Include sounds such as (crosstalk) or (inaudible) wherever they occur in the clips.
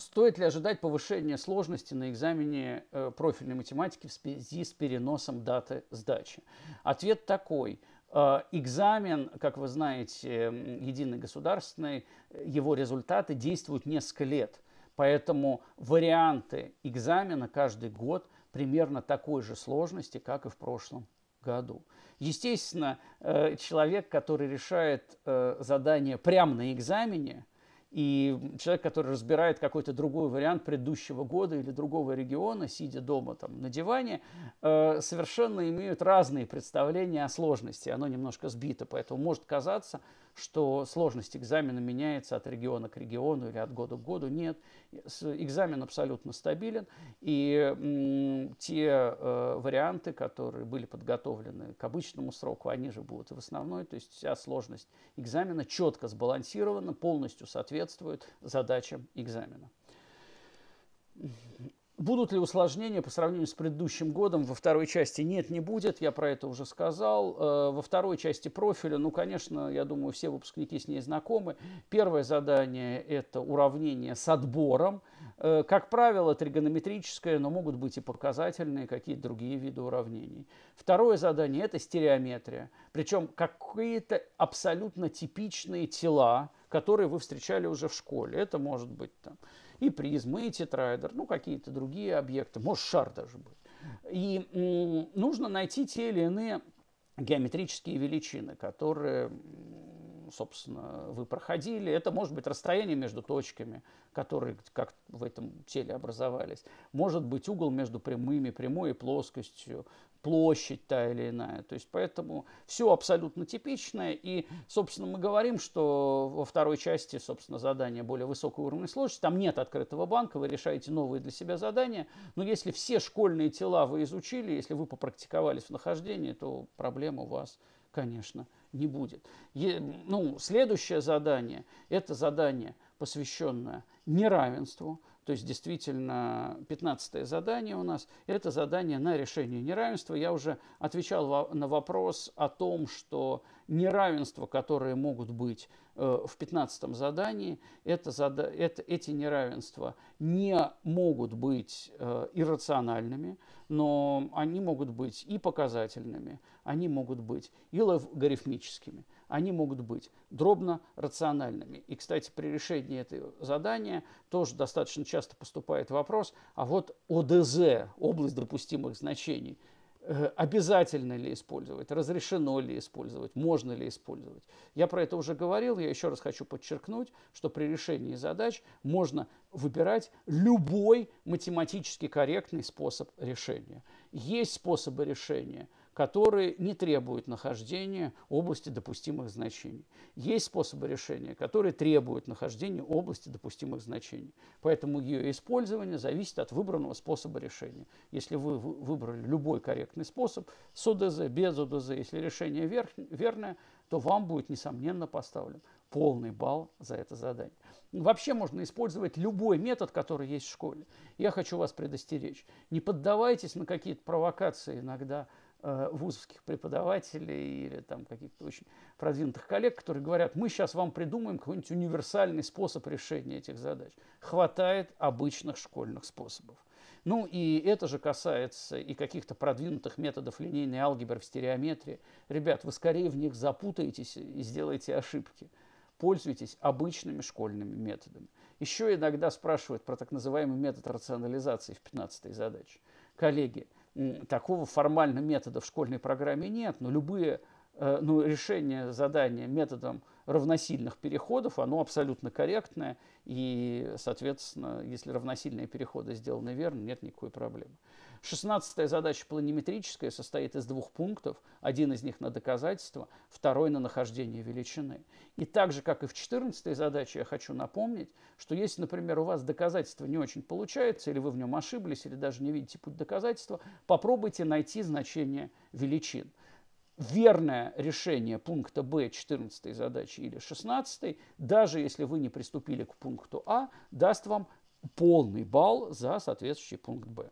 Стоит ли ожидать повышения сложности на экзамене э, профильной математики в связи с переносом даты сдачи? Ответ такой. Э, экзамен, как вы знаете, единый государственный, его результаты действуют несколько лет. Поэтому варианты экзамена каждый год примерно такой же сложности, как и в прошлом году. Естественно, э, человек, который решает задание прямо на экзамене, и человек, который разбирает какой-то другой вариант предыдущего года или другого региона, сидя дома там на диване, э, совершенно имеют разные представления о сложности. Оно немножко сбито, поэтому может казаться, что сложность экзамена меняется от региона к региону или от года к году. Нет, экзамен абсолютно стабилен, и те э, варианты, которые были подготовлены к обычному сроку, они же будут и в основной, то есть вся сложность экзамена четко сбалансирована, полностью соответствует задачам экзамена. Будут ли усложнения по сравнению с предыдущим годом во второй части? Нет, не будет, я про это уже сказал. Э, во второй части профиля, ну, конечно, я думаю, все выпускники с ней знакомы. Первое задание – это уравнение с отбором. Э, как правило, тригонометрическое, но могут быть и показательные, какие-то другие виды уравнений. Второе задание – это стереометрия. Причем какие-то абсолютно типичные тела, которые вы встречали уже в школе. Это может быть там и призмы, и тетрайдер, ну, какие-то другие объекты, может, шар даже быть И нужно найти те или иные геометрические величины, которые, собственно, вы проходили. Это может быть расстояние между точками, которые как в этом теле образовались. Может быть угол между прямыми, прямой и плоскостью площадь та или иная. То есть поэтому все абсолютно типичное. И, собственно, мы говорим, что во второй части, собственно, задание более высокого уровня сложности, там нет открытого банка, вы решаете новые для себя задания. Но если все школьные тела вы изучили, если вы попрактиковались в нахождении, то проблем у вас, конечно, не будет. Е, ну, следующее задание – это задание, посвященное неравенству. То есть действительно 15 задание у нас – это задание на решение неравенства. Я уже отвечал на вопрос о том, что неравенства, которые могут быть э, в 15 задании, это, зада... это, эти неравенства не могут быть э, иррациональными, но они могут быть и показательными, они могут быть и логарифмическими они могут быть дробно-рациональными. И, кстати, при решении этого задания тоже достаточно часто поступает вопрос, а вот ОДЗ, область допустимых значений, э, обязательно ли использовать, разрешено ли использовать, можно ли использовать. Я про это уже говорил, я еще раз хочу подчеркнуть, что при решении задач можно выбирать любой математически корректный способ решения. Есть способы решения – которые не требуют нахождения области допустимых значений. Есть способы решения, которые требуют нахождения области допустимых значений. Поэтому ее использование зависит от выбранного способа решения. Если вы выбрали любой корректный способ, с ОДЗ, без ОДЗ, если решение верх, верное, то вам будет, несомненно, поставлен полный балл за это задание. Вообще можно использовать любой метод, который есть в школе. Я хочу вас предостеречь. Не поддавайтесь на какие-то провокации иногда – Э, вузовских преподавателей или там каких-то очень продвинутых коллег, которые говорят, мы сейчас вам придумаем какой-нибудь универсальный способ решения этих задач. Хватает обычных школьных способов. Ну и это же касается и каких-то продвинутых методов линейной алгебры в стереометрии. Ребят, вы скорее в них запутаетесь и сделаете ошибки. Пользуйтесь обычными школьными методами. Еще иногда спрашивают про так называемый метод рационализации в 15-й задаче. Коллеги, такого формального метода в школьной программе нет, но любые э, ну, решения задания методом равносильных переходов, оно абсолютно корректное, и, соответственно, если равносильные переходы сделаны верно, нет никакой проблемы. Шестнадцатая задача планиметрическая состоит из двух пунктов. Один из них на доказательство, второй на нахождение величины. И так же, как и в четырнадцатой задаче, я хочу напомнить, что если, например, у вас доказательство не очень получается, или вы в нем ошиблись, или даже не видите путь доказательства, попробуйте найти значение величин верное решение пункта Б 14 задачи или 16, даже если вы не приступили к пункту А, даст вам полный балл за соответствующий пункт Б.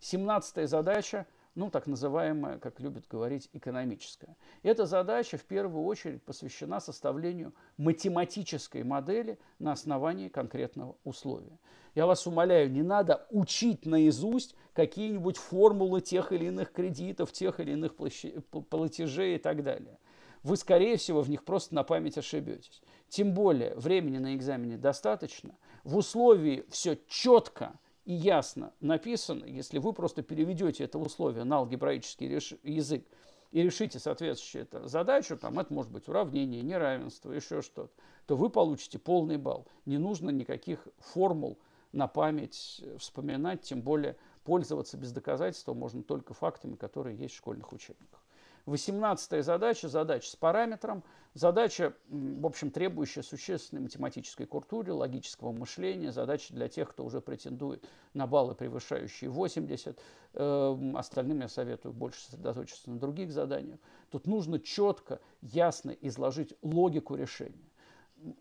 17 задача ну, так называемая, как любят говорить, экономическая. Эта задача в первую очередь посвящена составлению математической модели на основании конкретного условия. Я вас умоляю, не надо учить наизусть какие-нибудь формулы тех или иных кредитов, тех или иных платежей и так далее. Вы, скорее всего, в них просто на память ошибетесь. Тем более, времени на экзамене достаточно. В условии все четко – и ясно написано, если вы просто переведете это условие на алгебраический язык и решите соответствующую это задачу, там это может быть уравнение, неравенство, еще что-то, то вы получите полный балл. Не нужно никаких формул на память вспоминать, тем более пользоваться без доказательства можно только фактами, которые есть в школьных учебниках. 18 задача, задача с параметром, задача, в общем, требующая существенной математической культуры, логического мышления, задача для тех, кто уже претендует на баллы, превышающие 80. Эм, остальным я советую больше сосредоточиться на других заданиях. Тут нужно четко, ясно изложить логику решения.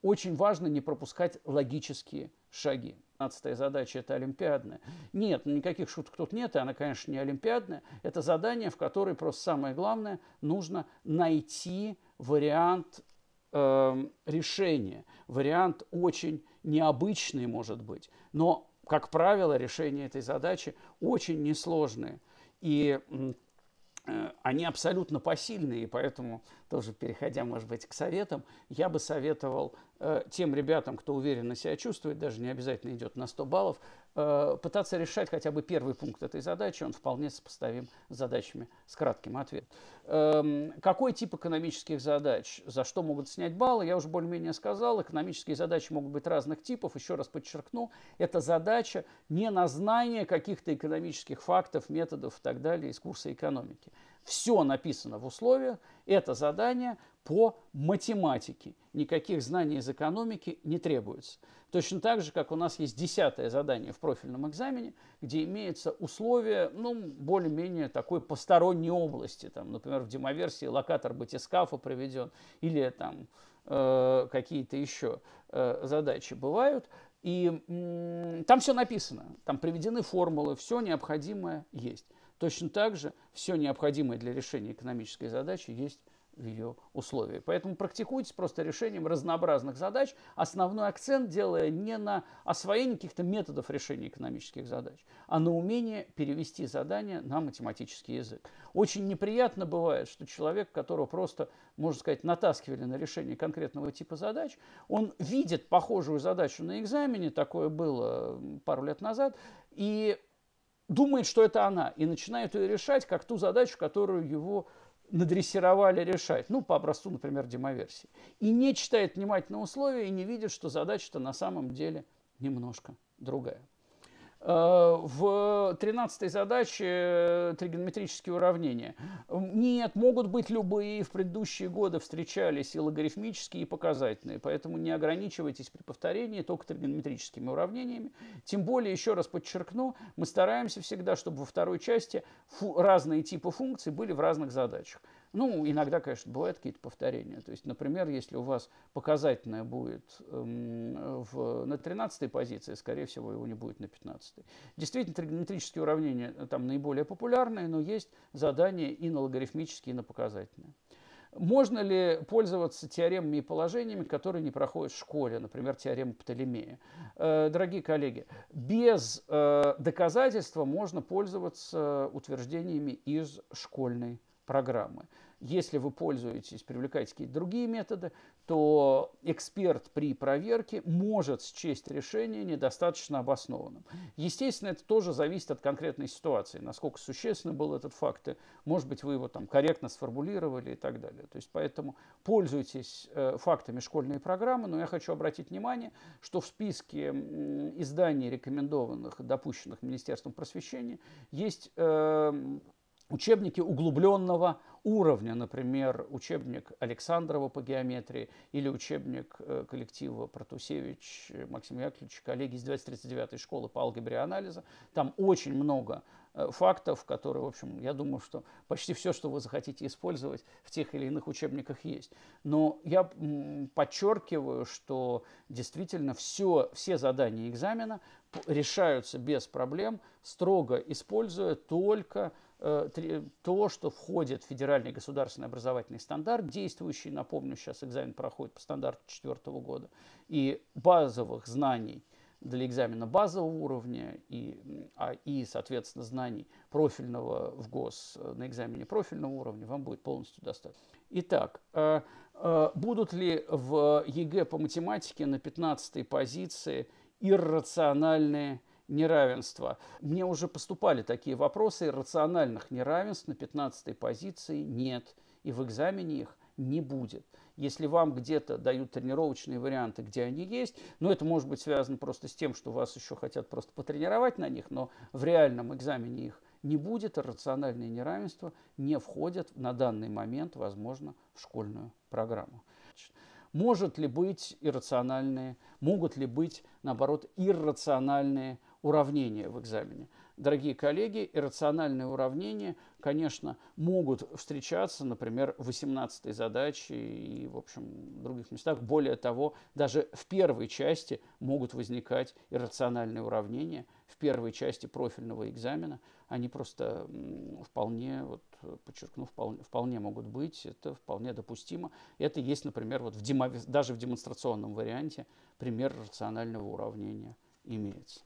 Очень важно не пропускать логические решения шаги. 15 задача – это олимпиадная. Нет, никаких шуток тут нет, и она, конечно, не олимпиадная. Это задание, в которой просто самое главное – нужно найти вариант э, решения. Вариант очень необычный, может быть, но, как правило, решение этой задачи очень несложное И Э, они абсолютно посильные, и поэтому тоже переходя, может быть, к советам, я бы советовал э, тем ребятам, кто уверенно себя чувствует, даже не обязательно идет на 100 баллов, Э, пытаться решать хотя бы первый пункт этой задачи, он вполне сопоставим с задачами с кратким ответом. Эм, какой тип экономических задач? За что могут снять баллы? Я уже более-менее сказал, экономические задачи могут быть разных типов. Еще раз подчеркну, это задача не на знание каких-то экономических фактов, методов и так далее из курса экономики. Все написано в условиях, это задание по математике. Никаких знаний из экономики не требуется. Точно так же, как у нас есть десятое задание в профильном экзамене, где имеется условие, ну, более-менее такой посторонней области. Там, например, в демоверсии локатор батискафа приведен, или там э, какие-то еще э, задачи бывают. И э, там все написано, там приведены формулы, все необходимое есть. Точно так же все необходимое для решения экономической задачи есть ее условия. Поэтому практикуйтесь просто решением разнообразных задач, основной акцент делая не на освоение каких-то методов решения экономических задач, а на умение перевести задание на математический язык. Очень неприятно бывает, что человек, которого просто, можно сказать, натаскивали на решение конкретного типа задач, он видит похожую задачу на экзамене, такое было пару лет назад, и думает, что это она, и начинает ее решать как ту задачу, которую его надрессировали решать, ну, по образцу, например, демоверсии. И не читает внимательно условия и не видит, что задача-то на самом деле немножко другая. Э, в 13 задаче э, тригонометрические уравнения. Нет, могут быть любые. В предыдущие годы встречались и логарифмические, и показательные. Поэтому не ограничивайтесь при повторении только тригонометрическими уравнениями. Тем более, еще раз подчеркну, мы стараемся всегда, чтобы во второй части разные типы функций были в разных задачах. Ну, иногда, конечно, бывают какие-то повторения. То есть, например, если у вас показательное будет эм, в, на 13-й позиции, скорее всего, его не будет на 15-й. Действительно, тригонометрические уравнения э, там наиболее популярные, но есть задания и на логарифмические, и на показательные. Можно ли пользоваться теоремами и положениями, которые не проходят в школе, например, теорема Птолемея? Э, дорогие коллеги, без э, доказательства можно пользоваться утверждениями из школьной программы. Если вы пользуетесь, привлекаете какие-то другие методы, то эксперт при проверке может счесть решение недостаточно обоснованным. Естественно, это тоже зависит от конкретной ситуации, насколько существенно был этот факт, и, может быть, вы его там корректно сформулировали и так далее. То есть, поэтому пользуйтесь э, фактами школьной программы, но я хочу обратить внимание, что в списке изданий, рекомендованных, допущенных Министерством просвещения, есть э, учебники углубленного уровня, например, учебник Александрова по геометрии или учебник э, коллектива Протусевич, э, Максим Яковлевич, коллеги из 239-й школы по алгебре и анализа. Там очень много э, фактов, которые, в общем, я думаю, что почти все, что вы захотите использовать в тех или иных учебниках есть. Но я подчеркиваю, что действительно все, все задания экзамена решаются без проблем, строго используя только Э, то, что входит в федеральный государственный образовательный стандарт, действующий, напомню, сейчас экзамен проходит по стандарту четвертого года, и базовых знаний для экзамена базового уровня и, а, и, соответственно, знаний профильного в ГОС э, на экзамене профильного уровня вам будет полностью достаточно. Итак, э, будут ли в ЕГЭ по математике на 15 позиции иррациональные неравенства. Мне уже поступали такие вопросы, рациональных неравенств на 15 позиции нет, и в экзамене их не будет. Если вам где-то дают тренировочные варианты, где они есть, но ну, это может быть связано просто с тем, что вас еще хотят просто потренировать на них, но в реальном экзамене их не будет, рациональные неравенства не входят на данный момент, возможно, в школьную программу. Может ли быть иррациональные, могут ли быть, наоборот, иррациональные уравнения в экзамене. Дорогие коллеги, иррациональные уравнения, конечно, могут встречаться, например, в 18-й задаче и, в общем, в других местах. Более того, даже в первой части могут возникать иррациональные уравнения, в первой части профильного экзамена. Они просто вполне, вот, подчеркну, вполне, вполне могут быть, это вполне допустимо. Это есть, например, вот в демо, даже в демонстрационном варианте пример рационального уравнения имеется.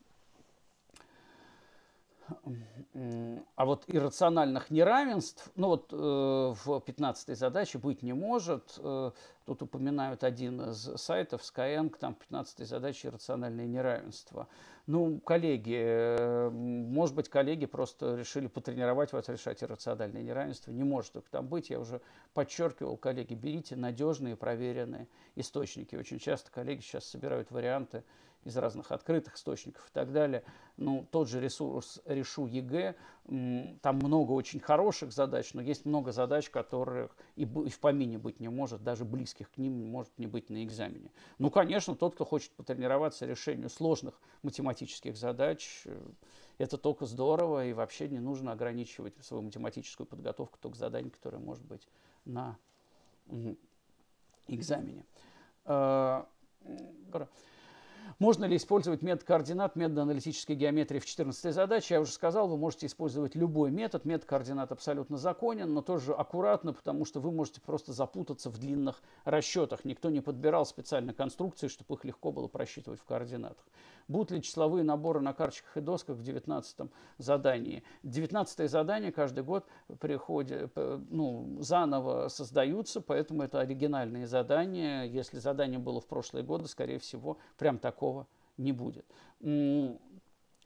А вот иррациональных неравенств, ну вот э, в 15 задаче быть не может. Э, тут упоминают один из сайтов Skyeng, там 15 задаче иррациональные неравенства. Ну, коллеги, э, может быть, коллеги просто решили потренировать вас решать иррациональные неравенства. Не может их там быть. Я уже подчеркивал, коллеги, берите надежные, проверенные источники. Очень часто коллеги сейчас собирают варианты из разных открытых источников и так далее. Ну, тот же ресурс «Решу ЕГЭ», там много очень хороших задач, но есть много задач, которых и в помине быть не может, даже близких к ним может не быть на экзамене. Ну, конечно, тот, кто хочет потренироваться решению сложных математических задач, э, это только здорово, и вообще не нужно ограничивать свою математическую подготовку только заданий, которые может быть на экзамене. А, можно ли использовать метод координат, метод аналитической геометрии в 14 задаче? Я уже сказал, вы можете использовать любой метод. Метод координат абсолютно законен, но тоже аккуратно, потому что вы можете просто запутаться в длинных расчетах. Никто не подбирал специально конструкции, чтобы их легко было просчитывать в координатах. Будут ли числовые наборы на карточках и досках в 19 задании? 19 задание каждый год приходит, ну, заново создаются, поэтому это оригинальные задания. Если задание было в прошлые годы, скорее всего, прям такого не будет.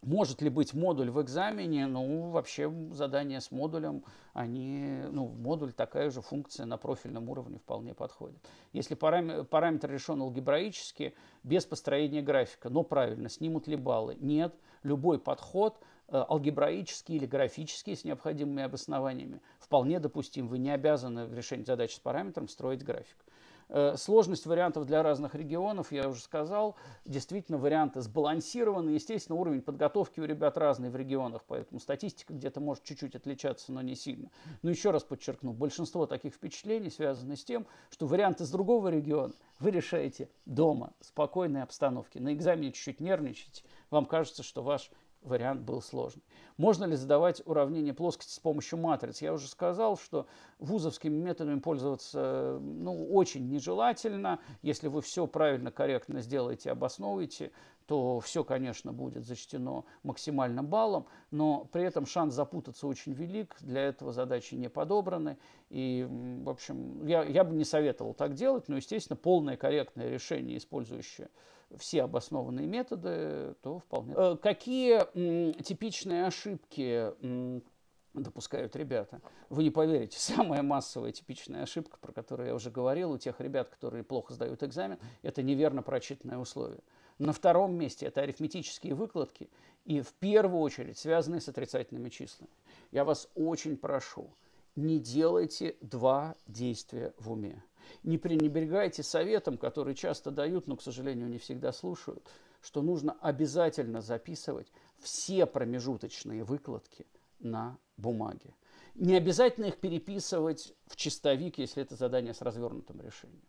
Может ли быть модуль в экзамене? Ну, вообще задания с модулем, они, ну, модуль такая же функция на профильном уровне вполне подходит. Если параметр, параметр решен алгебраически, без построения графика, но правильно, снимут ли баллы? Нет. Любой подход э, алгебраический или графический с необходимыми обоснованиями вполне допустим. Вы не обязаны в решении задачи с параметром строить график. Э, сложность вариантов для разных регионов, я уже сказал, действительно варианты сбалансированы. Естественно, уровень подготовки у ребят разный в регионах, поэтому статистика где-то может чуть-чуть отличаться, но не сильно. Но еще раз подчеркну, большинство таких впечатлений связаны с тем, что варианты из другого региона вы решаете дома, в спокойной обстановке. На экзамене чуть-чуть нервничаете, вам кажется, что ваш вариант был сложный. Можно ли задавать уравнение плоскости с помощью матриц? Я уже сказал, что вузовскими методами пользоваться ну, очень нежелательно. Если вы все правильно, корректно сделаете, обосновываете, то все, конечно, будет зачтено максимальным баллом, но при этом шанс запутаться очень велик, для этого задачи не подобраны. И, в общем, я, я бы не советовал так делать, но, естественно, полное корректное решение, использующее все обоснованные методы, то вполне. Э, какие типичные ошибки допускают ребята. Вы не поверите, (laughs) самая массовая типичная ошибка, про которую я уже говорил, у тех ребят, которые плохо сдают экзамен, это неверно прочитанное условие. На втором месте это арифметические выкладки и в первую очередь связанные с отрицательными числами. Я вас очень прошу, не делайте два действия в уме. Не пренебрегайте советом, который часто дают, но, к сожалению, не всегда слушают, что нужно обязательно записывать все промежуточные выкладки на бумаге. Не обязательно их переписывать в чистовик, если это задание с развернутым решением.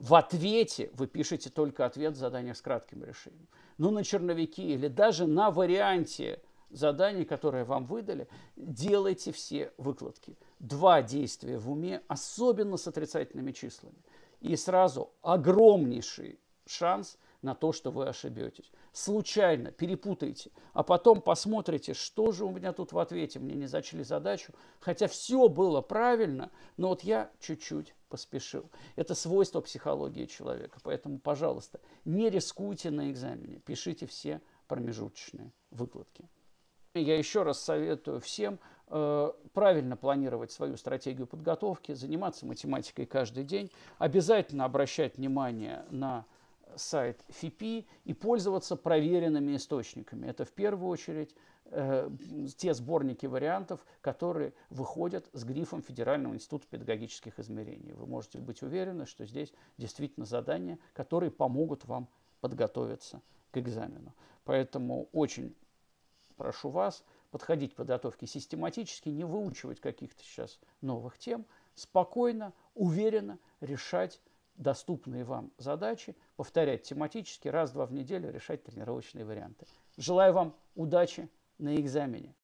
В ответе вы пишете только ответ задания с кратким решением. Но на черновике или даже на варианте задания, которое вам выдали, делайте все выкладки. Два действия в уме, особенно с отрицательными числами. И сразу огромнейший шанс – на то, что вы ошибетесь. Случайно перепутаете, а потом посмотрите, что же у меня тут в ответе, мне не зачли задачу, хотя все было правильно, но вот я чуть-чуть поспешил. Это свойство психологии человека, поэтому, пожалуйста, не рискуйте на экзамене, пишите все промежуточные выкладки. Я еще раз советую всем э, правильно планировать свою стратегию подготовки, заниматься математикой каждый день, обязательно обращать внимание на сайт FIPI и пользоваться проверенными источниками. Это в первую очередь э, те сборники вариантов, которые выходят с грифом Федерального института педагогических измерений. Вы можете быть уверены, что здесь действительно задания, которые помогут вам подготовиться к экзамену. Поэтому очень прошу вас подходить к подготовке систематически, не выучивать каких-то сейчас новых тем, спокойно, уверенно решать доступные вам задачи, повторять тематически раз-два в неделю, решать тренировочные варианты. Желаю вам удачи на экзамене.